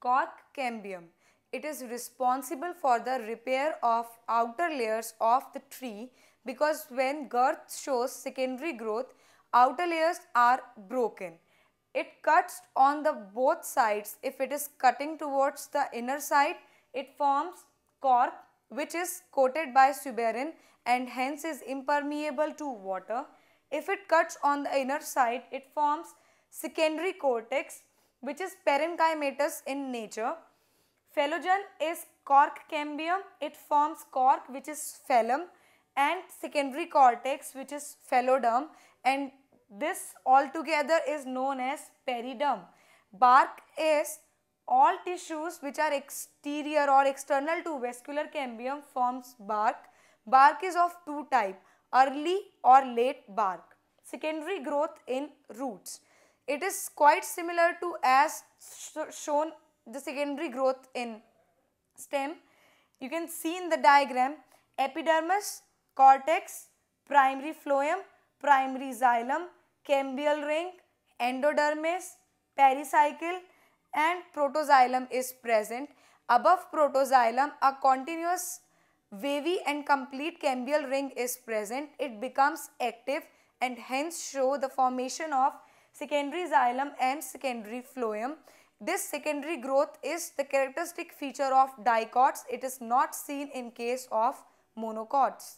Cork cambium. It is responsible for the repair of outer layers of the tree because when girth shows secondary growth, outer layers are broken. It cuts on the both sides. If it is cutting towards the inner side, it forms cork which is coated by suberin and hence is impermeable to water. If it cuts on the inner side, it forms secondary cortex which is parenchymatous in nature. Phellogen is cork cambium. It forms cork which is phellum and secondary cortex which is pheloderm. and this altogether is known as periderm. Bark is all tissues which are exterior or external to vascular cambium forms bark. Bark is of two type early or late bark. Secondary growth in roots. It is quite similar to as shown the secondary growth in stem. You can see in the diagram epidermis, cortex, primary phloem, primary xylem, cambial ring, endodermis, pericycle and protoxylem is present. Above protoxylem a continuous wavy and complete cambial ring is present. It becomes active and hence show the formation of secondary xylem and secondary phloem. This secondary growth is the characteristic feature of dicots. It is not seen in case of monocots.